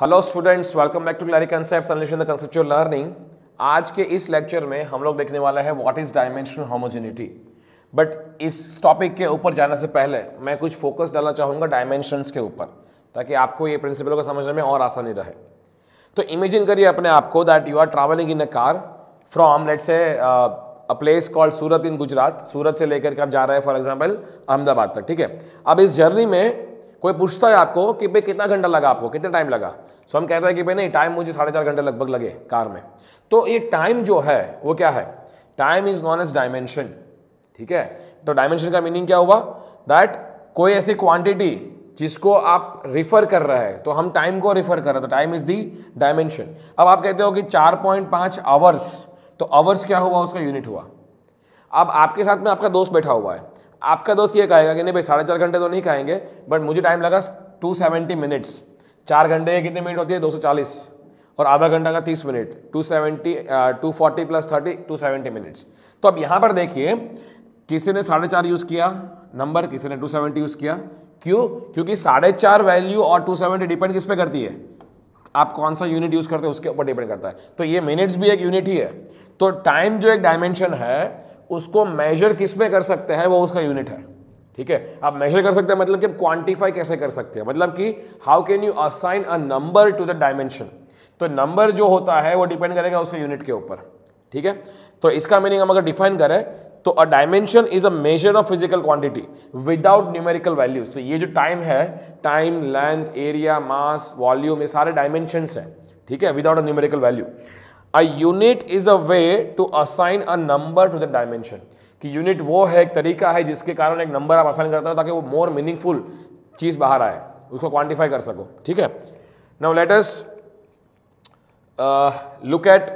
hello students welcome back to Clary concept the conceptual learning आज के इस lecture में हम लोग देखने वाला है what is dimensional homogeneity but इस टॉपिक के ऊपर जाने से पहले मैं कुछ फोकस डालना चाहूँगा डायमेंशंस के ऊपर ताकि आपको ये प्रिंसिपल को समझने में और आसानी रहे तो इमेजिन करिए अपने आप को that you are travelling in a car from let's say a place called Surat in Gujarat Surat से लेकर के आप जा रहे हैं फॉर एग्जाम्पल अहमदाबाद तक ठीक है अब इस जर्नी में कोई पूछता है आपको कि भाई कितना घंटा लगा आपको कितना टाइम लगा सो हम कहते हैं कि भाई नहीं टाइम मुझे साढ़े चार घंटे लगभग लगे कार में तो ये टाइम जो है वो क्या है time is known as dimension ठीक है तो डायमेंशन का मीनिंग क्या हुआ दैट कोई ऐसी क्वांटिटी जिसको आप रिफर कर रहे हैं तो हम टाइम को रिफर कर रहे हैं तो टाइम इज दी डायमेंशन अब आप कहते हो कि चार पॉइंट पाँच आवर्स तो आवर्स क्या हुआ उसका यूनिट हुआ अब आपके साथ में आपका दोस्त बैठा हुआ है आपका दोस्त ये कहेगा कि नहीं भाई साढ़े चार घंटे तो नहीं खाएंगे बट मुझे टाइम लगा टू सेवेंटी मिनट्स चार घंटे कितने मिनट होती है दो सौ चालीस और आधा घंटा का तीस minute to seventy to forty plus thirty to seventy minutes तो अब यहाँ पर देखिए किसी ने साढ़े चार यूज़ किया नंबर किसी ने टू सेवेंटी यूज़ किया क्यों क्योंकि साढ़े चार वैल्यू और टू सेवेंटी डिपेंड किस पे करती है आप कौन सा यूनिट यूज़ करते हैं उसके ऊपर डिपेंड करता है तो ये मिनट्स भी एक यूनिट ही है तो टाइम जो एक डायमेंशन है उसको मेजर किस में कर सकते हैं वो उसका यूनिट है ठीक है आप मेजर कर सकते हैं मतलब कि क्वांटिफाई कैसे कर सकते हैं मतलब कि how can you assign a number to the dimension तो नंबर जो होता है वो डिपेंड करेगा उसके यूनिट के ऊपर ठीक है तो इसका मीनिंग हम अगर डिफाइन करें तो a dimension is a measure of physical quantity without numerical values तो ये जो टाइम है time length area mass volume ये सारे डायमेंशन है ठीक है without a numerical value a unit is a way to assign a number to the dimension कि यूनिट वो है एक तरीका है जिसके कारण एक नंबर आप असाइन करते हो ताकि वो मोर मीनिंगफुल चीज बाहर आए उसको क्वांटिफाई कर सको ठीक है now let's look at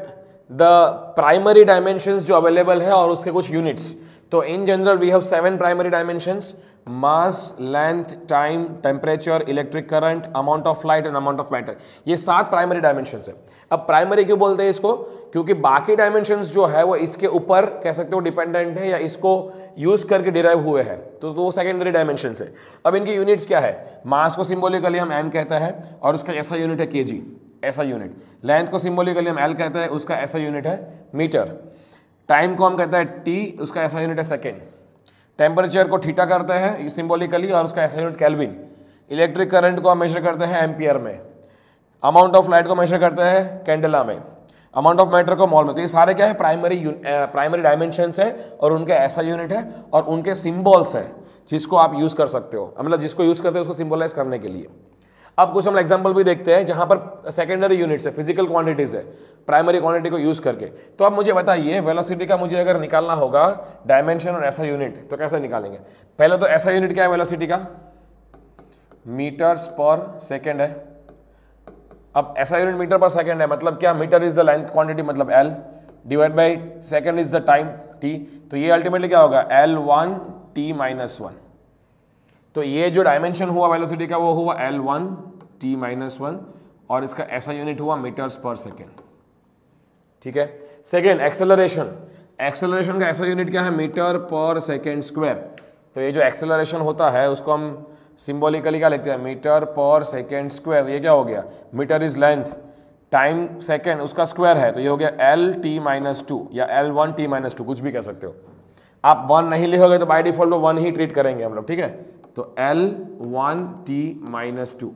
the primary dimension जो अवेलेबल है और उसके कुछ यूनिट्स तो in general we have seven primary dimensions mass length time temperature electric current amount of light and amount of matter ये सात प्राइमरी डायमेंशन है अब प्राइमरी क्यों बोलते हैं इसको क्योंकि बाकी डायमेंशन जो है वो इसके ऊपर कह सकते हो डिपेंडेंट है या इसको यूज करके डिराइव हुए हैं तो वो सेकेंडरी डायमेंशन है अब इनकी यूनिट्स क्या है मास को सिम्बोलिकली हम एम कहता है और उसका ऐसा यूनिट है के जी ऐसा यूनिट लेंथ को सिम्बोलिकली हम एल कहते हैं उसका ऐसा यूनिट है मीटर टाइम को हम कहते हैं टी उसका ऐसा यूनिट है सेकेंड टेम्परेचर को ठीटा करते हैं सिम्बोलिकली और उसका SI unit kelvin electric current को हम मेजर करते हैं एम्पियर में अमाउंट ऑफ लाइट को मेजर करते हैं कैंडला में अमाउंट ऑफ मैटर को मॉल में तो ये सारे क्या है प्राइमरी प्राइमरी डायमेंशन है और उनके ऐसा यूनिट है और उनके सिम्बॉल्स हैं जिसको आप यूज़ कर सकते हो मतलब जिसको यूज़ करते हो उसको सिम्बोलाइज करने के लिए अब कुछ हम एग्जाम्पल भी देखते हैं जहां पर सेकेंडरी यूनिट्स है फिजिकल क्वांटिटीज़ है प्राइमरी क्वांटिटी को यूज़ करके तो आप मुझे बताइए वेलोसिटी का मुझे अगर निकालना होगा डायमेंशन और ऐसा यूनिट तो कैसे निकालेंगे पहले तो ऐसा यूनिट क्या है वेलोसिटी का मीटर्स पर सेकेंड है अब ऐसा यूनिट मीटर पर सेकेंड है मतलब क्या metre is the length quantity मतलब L divide by second is the time T तो ये अल्टीमेटली क्या होगा L one T minus one तो ये जो डायमेंशन हुआ वेलोसिटी का वो हुआ L one T minus one और इसका ऐसा यूनिट हुआ मीटर्स पर सेकेंड ठीक है सेकेंड एक्सेलरेशन एक्सेलरेशन का ऐसा यूनिट क्या है मीटर पर सेकेंड स्क्वायर तो ये जो एक्सेलरेशन होता है उसको हम सिंबॉलिकली क्या लेते हैं मीटर पर सेकेंड स्क्वायर ये क्या हो गया metre is length time second उसका स्क्वायर है तो ये हो गया एल टी माइनस टू या L one T minus two कुछ भी कह सकते हो आप वन नहीं लिखोगे तो बाय डिफॉल्ट वो वन ही ट्रीट करेंगे हम लोग ठीक है तो L one T minus two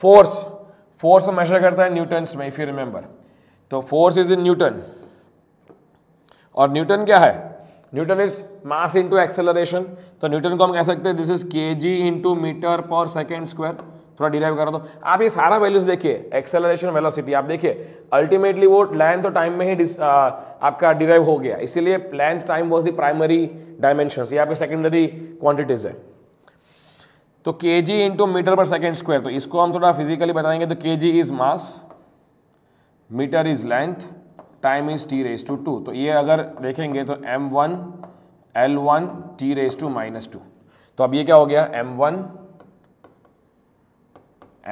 force force measure करता है न्यूटन में इफ यू रिमेंबर तो फोर्स इज इन न्यूटन और न्यूटन क्या है newton is mass into acceleration तो न्यूटन को हम कह सकते हैं this is K G into metre per second square थोड़ा डिराइव करा दो आप ये सारा वैल्यूज देखिए एक्सेलरेशन वेलोसिटी आप देखिए अल्टीमेटली वो लेंथ और टाइम में ही आ, आपका डिराइव हो गया इसीलिए length time was the primary dimension ये आपके सेकेंडरी क्वांटिटीज है तो K G into metre per second square तो इसको हम थोड़ा फिजिकली बताएंगे तो K G is mass metre is length time is T raise to two तो ये अगर देखेंगे तो M one L one T raise to minus two तो अब ये क्या हो गया M one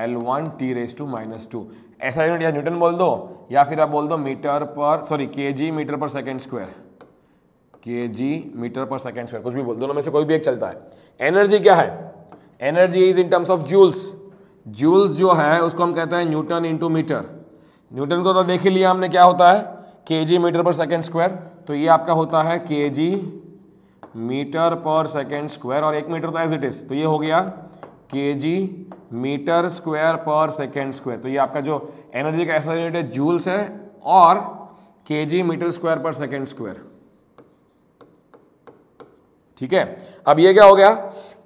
L one T raise to minus two ऐसा यूनिट या न्यूटन बोल दो या फिर आप बोल दो metre per sorry K G metre per second square K G metre per second square कुछ भी बोल दो में से कोई भी एक चलता है एनर्जी क्या है energy is in terms of joules joules जो है उसको हम कहते हैं न्यूटन इंटू मीटर न्यूटन को तो देख ही लिया हमने क्या होता है K G metre per second square तो ये आपका होता है K G metre per second square और एक मीटर तो एज इट इज़ तो ये हो गया K G metre square per second square तो ये आपका जो एनर्जी का ऐसा यूनिट है जूल्स है और K G metre square per second square ठीक है अब ये क्या हो गया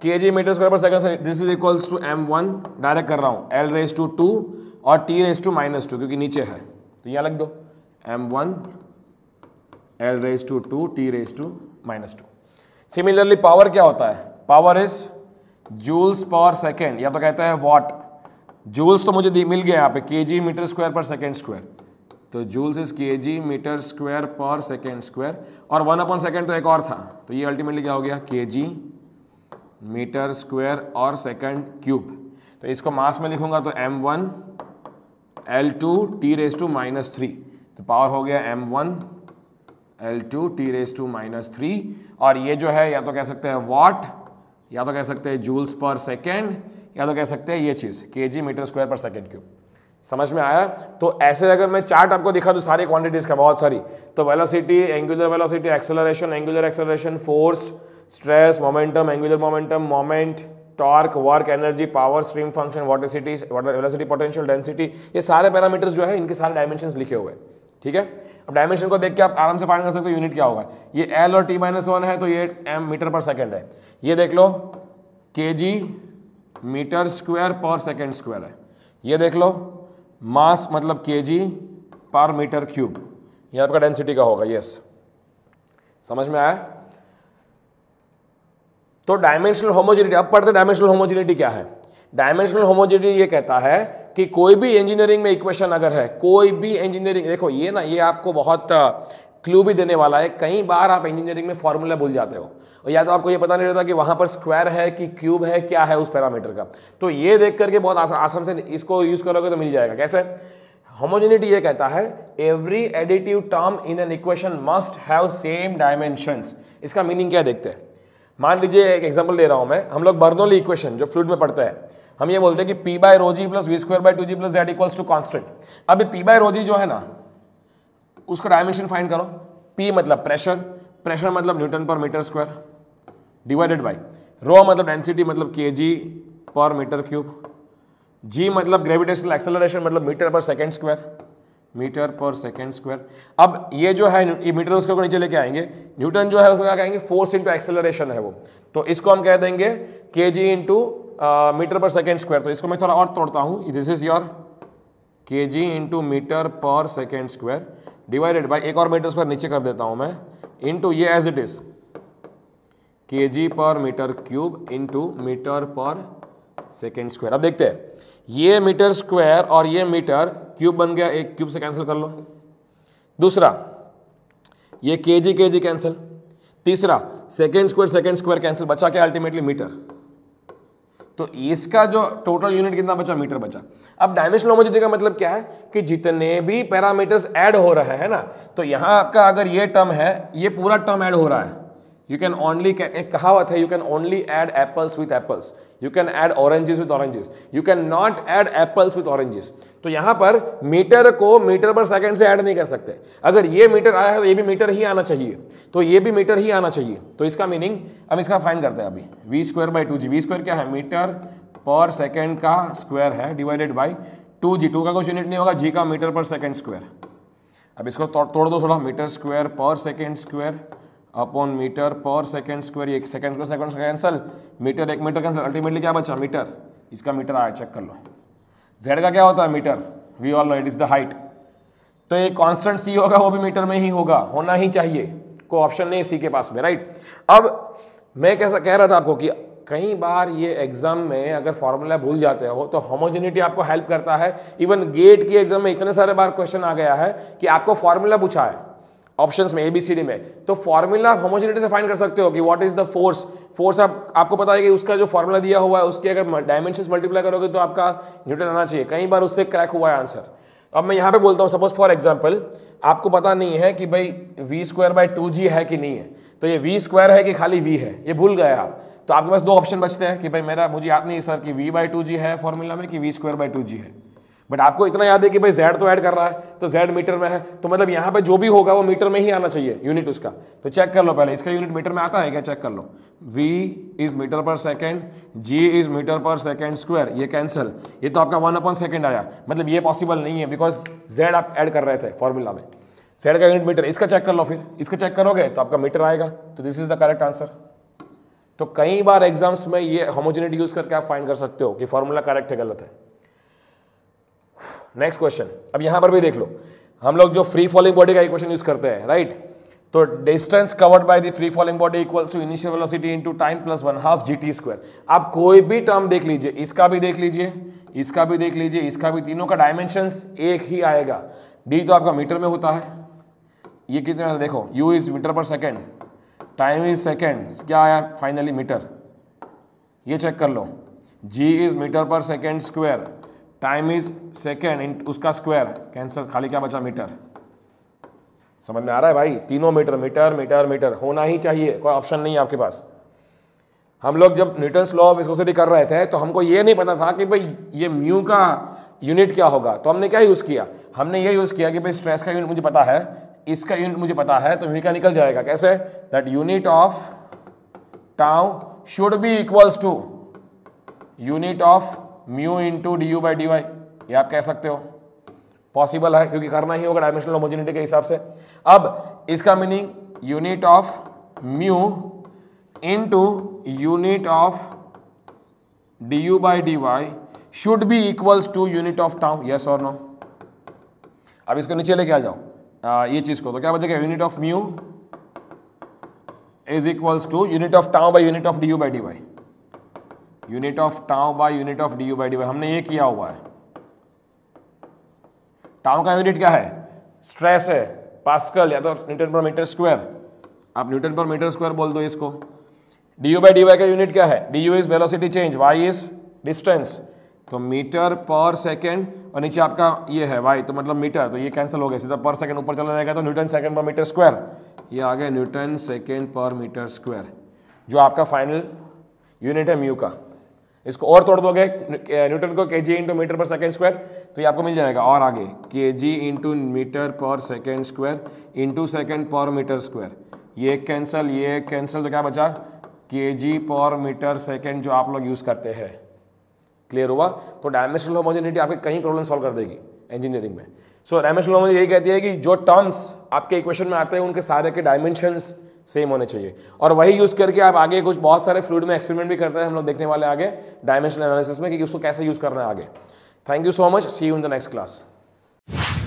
K G metre square per second this is equals to M one direct कर रहा हूँ एल रेस टू टू और T raise to minus two क्योंकि नीचे है तो यहाँ लग दो M one L raise to two T raise to minus two similarly power क्या होता है पावर इज जूल्स पर सेकेंड या तो कहता है वॉट जूल्स तो मुझे मिल गया यहाँ पे K G metre square per second square तो joules is K G metre square per second square और वन अपॉन सेकेंड तो एक और था तो ये अल्टीमेटली क्या हो गया के जी मीटर स्क्वायर और सेकंड क्यूब तो इसको मास में लिखूंगा तो M one L two T raise to minus three तो पावर हो गया M one L two T raise to minus three और ये जो है या तो कह सकते हैं वॉट या तो कह सकते हैं जूल्स पर सेकेंड या तो कह सकते हैं ये चीज़ K G metre square per second cube समझ में आया तो ऐसे अगर मैं चार्ट आपको दिखा दूँ सारी क्वांटिटीज़ का बहुत सारी तो velocity angular velocity acceleration angular acceleration force stress momentum angular momentum moment torque work energy power stream function water velocity potential density ये सारे पैरामीटर्स जो है इनके सारे डायमेंशन लिखे हुए ठीक है अब डायमेंशन को देख के आप आराम से फाइंड कर सकते हो यूनिट क्या होगा ये एल और टी माइनस वन है तो ये एम मीटर पर सेकेंड है ये देख लो K G metre square per second square है ये देख लो मास मतलब के जी पर मीटर क्यूब ये आपका डेंसिटी का होगा यस समझ में आया तो डायमेंशनल होमोजिनिटी अब पढ़ते डायमेंशनल होमोजिनिटी क्या है डायमेंशनल होमोजिनिटी ये कहता है कि कोई भी इंजीनियरिंग में इक्वेशन अगर है कोई भी इंजीनियरिंग देखो ये ना ये आपको बहुत क्लू भी देने वाला है कई बार आप इंजीनियरिंग में फॉर्मूला भूल जाते हो और या तो आपको ये पता नहीं रहता कि वहाँ पर स्क्वायर है कि क्यूब है क्या है उस पैरामीटर का तो ये देख करके बहुत आसान आसान से इसको यूज़ करोगे तो मिल जाएगा कैसे होमोजेनिटी ये कहता है every additive term in an equation must have same dimensions इसका मीनिंग क्या देखते हैं मान लीजिए एक एग्जाम्पल दे रहा हूँ मैं हम लोग बर्नोली इक्वेशन जो फ्लूड में पढ़ते हैं हम ये बोलते हैं कि P by rho g plus V square by two G plus Z equals to constant अभी पी बाय रोजी जो है ना उसका डायमेंशन फाइंड करो पी मतलब प्रेशर प्रेशर मतलब newton per metre square divided by rho मतलब डेंसिटी मतलब के G per metre cube G मतलब ग्रेविटेशनल एक्सेलरेशन मतलब metre per second square metre per second square अब ये जो है ये मीटर उसके ऊपर नीचे लेके आएंगे न्यूटन जो है उसको क्या कहेंगे फोर्स इंटू एक्सेलरेशन है वो तो इसको हम कह देंगे K G into metre per second square तो इसको मैं थोड़ा और तोड़ता हूँ this is your K G into metre per second square divided by एक और मीटर स्क्वायर नीचे कर देता हूँ मैं इंटू ये as it is K G per metre cube into metre per second square अब देखते हैं ये मीटर स्क्वायर और ये मीटर क्यूब बन गया एक क्यूब से कैंसिल कर लो दूसरा ये K G K G cancel तीसरा second square second square cancel बचा क्या अल्टीमेटली मीटर तो इसका जो टोटल यूनिट कितना बचा मीटर बचा अब डायमेंशनल होमोजिटी का मतलब क्या है कि जितने भी पैरामीटर्स ऐड हो रहे हैं ना तो यहां आपका अगर ये टर्म है ये पूरा टर्म ऐड हो रहा है कैन ओनली only एक कहावत है you can only add apples with apples you can add oranges with oranges you can not add apples with oranges तो यहाँ पर मीटर को मीटर पर सेकेंड से ऐड नहीं कर सकते अगर ये मीटर आया है तो ये भी मीटर ही आना चाहिए तो ये भी मीटर ही आना चाहिए तो इसका मीनिंग हम इसका फाइन करते हैं अभी V square by two G V square क्या है मीटर पर सेकेंड का स्क्वायर है divided by two G two का कुछ यूनिट नहीं होगा जी का मीटर पर सेकेंड स्क्वायर अब इसको तोड़ दो थोड़ा metre square per second square upon metre per second square एक second square second square cancel metre एक मीटर कैंसल अल्टीमेटली क्या बचा मीटर इसका मीटर आया चेक कर लो जेड का क्या होता है metre we all know it is the height तो ये कांस्टेंट सी होगा वो भी मीटर में ही होगा होना ही चाहिए कोई ऑप्शन नहीं सी के पास में राइट अब मैं कैसा कह रहा था आपको कि कई बार ये एग्जाम में अगर फॉर्मूला भूल जाते हो तो होमोजेनिटी आपको हेल्प करता है इवन गेट की एग्जाम में इतने सारे बार क्वेश्चन आ गया है कि आपको फॉर्मूला पूछा है ऑप्शन में एबीसीडी में तो फॉर्मूला आप होमोजिनिटी से फाइन कर सकते हो कि what is the force force आप आपको पता है कि उसका जो फॉर्मूला दिया हुआ है उसके अगर डायमेंशन मल्टीप्लाई करोगे तो आपका न्यूटन आना चाहिए कई बार उससे क्रैक हुआ है आंसर तो अब मैं यहाँ पे बोलता हूँ सपोज फॉर एग्जाम्पल आपको पता नहीं है कि भाई V square by two G है कि नहीं है तो ये वी स्क्वायर है कि खाली वी है ये भूल गए आप तो आपके पास दो ऑप्शन बचते हैं कि भाई मेरा मुझे याद नहीं है सर कि वी बाई टू जी है फॉर्मूला में कि V square by two G है बट आपको इतना याद है कि भाई जेड तो ऐड कर रहा है तो जेड मीटर में है तो मतलब यहाँ पे जो भी होगा वो मीटर में ही आना चाहिए यूनिट उसका तो चेक कर लो पहले इसका यूनिट मीटर में आता है क्या चेक कर लो v is metre per second g is metre per second square ये कैंसिल ये तो आपका वन अपॉन सेकेंड आया मतलब ये पॉसिबल नहीं है बिकॉज जेड आप ऐड कर रहे थे फॉर्मूला में जेड का यूनिट मीटर इसका चेक कर लो फिर इसका चेक करोगे तो आपका मीटर आएगा तो this is the correct answer तो कई बार एग्जाम्स में ये होमोजेनिटी यूज करके आप फाइंड कर सकते हो कि फॉर्मूला करेक्ट है गलत है नेक्स्ट क्वेश्चन अब यहां पर भी देख लो हम लोग जो फ्री फॉलिंग बॉडी का इक्वेशन यूज करते हैं राइट तो distance covered by the free falling body equals to initial velocity into time plus one half G T square आप कोई भी टर्म देख लीजिए इसका भी देख लीजिए इसका भी देख लीजिए इसका भी तीनों का डायमेंशन एक ही आएगा डी तो आपका मीटर में होता है ये कितने देखो U is metre per second time is second क्या आया फाइनली मीटर ये चेक कर लो G is metre per second square time is second उसका स्क्वायर कैंसर खाली क्या बचा मीटर समझ में आ रहा है भाई तीनों मीटर मीटर मीटर मीटर होना ही चाहिए कोई ऑप्शन नहीं है आपके पास हम लोग जब न्यूटन लॉ ऑफ विस्कोसिटी कर रहे थे तो हमको ये नहीं पता था कि भाई ये म्यू का यूनिट क्या होगा तो हमने क्या यूज़ किया हमने ये यूज़ किया कि भाई स्ट्रेस का यूनिट मुझे पता है इसका यूनिट मुझे पता है तो म्यू का निकल जाएगा कैसे that unit of tau should be equals to unit of mu into D U by D Y ये आप कह सकते हो पॉसिबल है क्योंकि करना ही होगा डायमेंशनल होमोजिनिटी के हिसाब से अब इसका meaning unit of mu into unit of D U by D Y should be equals to unit of tau yes और नो अब इसको नीचे लेके आ जाओ आ, ये चीज को तो क्या बचेगा unit of mu is equals to unit of tau by unit of D U by D Y unit of tau by unit of D U by D हमने ये किया हुआ है टाउ का यूनिट क्या है स्ट्रेस है पास्कल या तो न्यूटन पर मीटर स्क्वायर आप न्यूटन पर मीटर स्क्वायर बोल दो इसको D U by D Y का यूनिट क्या है D U is velocity change Y is distance तो मीटर पर सेकेंड और नीचे आपका ये है वाई तो मतलब मीटर तो ये कैंसिल हो गया सीधा पर सेकेंड ऊपर चला जाएगा तो newton second per metre square ये आ गया newton second per metre square जो आपका फाइनल यूनिट है म्यू का इसको और तोड़ दोगे न्यूटन को K G into metre per second square तो ये आपको मिल जाएगा और आगे K G into metre per second square into second per metre square ये कैंसिल ये कैंसिल तो क्या बचा के जी पर मीटर सेकेंड जो आप लोग यूज़ करते हैं क्लियर हुआ तो डायमेंशनल होमोजेनिटी आपके कहीं प्रॉब्लम सॉल्व कर देगी इंजीनियरिंग में सो डायमेंशनल होमोजेनिटी यही कहती है कि जो टर्म्स आपके इक्वेशन में आते हैं उनके सारे के डायमेंशंस सेम होने चाहिए और वही यूज़ करके आप आगे कुछ बहुत सारे फ्लूड में एक्सपेरिमेंट भी करते हैं हम लोग देखने वाले आगे डायमेंशनल एनालिसिस में कि उसको कैसे यूज़ करना है आगे thank you so much see you in the next class